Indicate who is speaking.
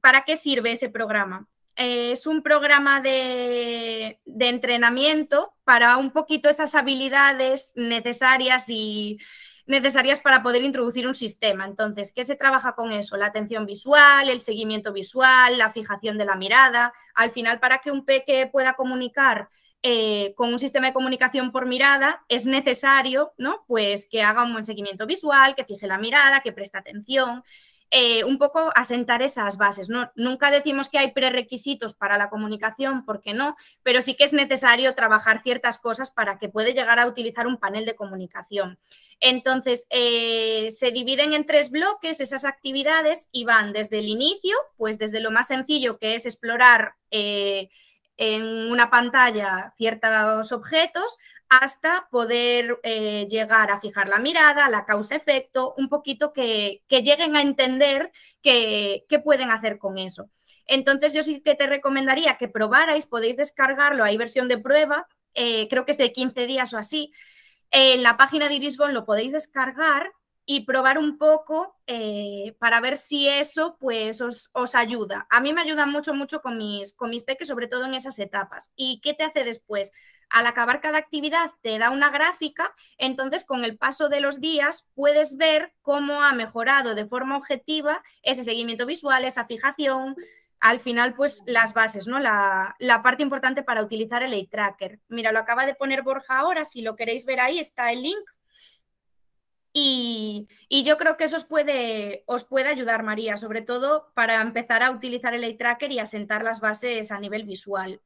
Speaker 1: ¿Para qué sirve ese programa? Eh, es un programa de, entrenamiento para un poquito esas habilidades necesarias y necesarias para poder introducir un sistema. Entonces, ¿qué se trabaja con eso? La atención visual, el seguimiento visual, la fijación de la mirada. Al final, para que un peque pueda comunicar eh, con un sistema de comunicación por mirada, es necesario, ¿no? Pues que haga un buen seguimiento visual, que fije la mirada, que preste atención. Eh, un poco asentar esas bases. ¿no? Nunca decimos que hay prerequisitos para la comunicación, porque no, pero sí que es necesario trabajar ciertas cosas para que puede llegar a utilizar un panel de comunicación. Entonces, eh, se dividen en tres bloques esas actividades y van desde el inicio, pues desde lo más sencillo que es explorar. Eh, en una pantalla ciertos objetos hasta poder eh, llegar a fijar la mirada, la causa-efecto, un poquito que, que, lleguen a entender qué pueden hacer con eso. Entonces yo sí que te recomendaría que probarais, podéis descargarlo, hay versión de prueba, eh, creo que es de 15 días o así. En la página de Irisbon lo podéis descargar y probar un poco eh, para ver si eso pues os, ayuda. A mí me ayuda mucho, mucho con mis, con mis peques, sobre todo en esas etapas. ¿Y qué te hace después? Al acabar cada actividad te da una gráfica, entonces con el paso de los días puedes ver cómo ha mejorado de forma objetiva ese seguimiento visual, esa fijación, al final, pues las bases, ¿no? La, la parte importante para utilizar el eye tracker. Mira, lo acaba de poner Borja ahora, si lo queréis ver ahí está el link y, yo creo que eso os puede, os puede ayudar, María, sobre todo para empezar a utilizar el eye tracker y asentar las bases a nivel visual.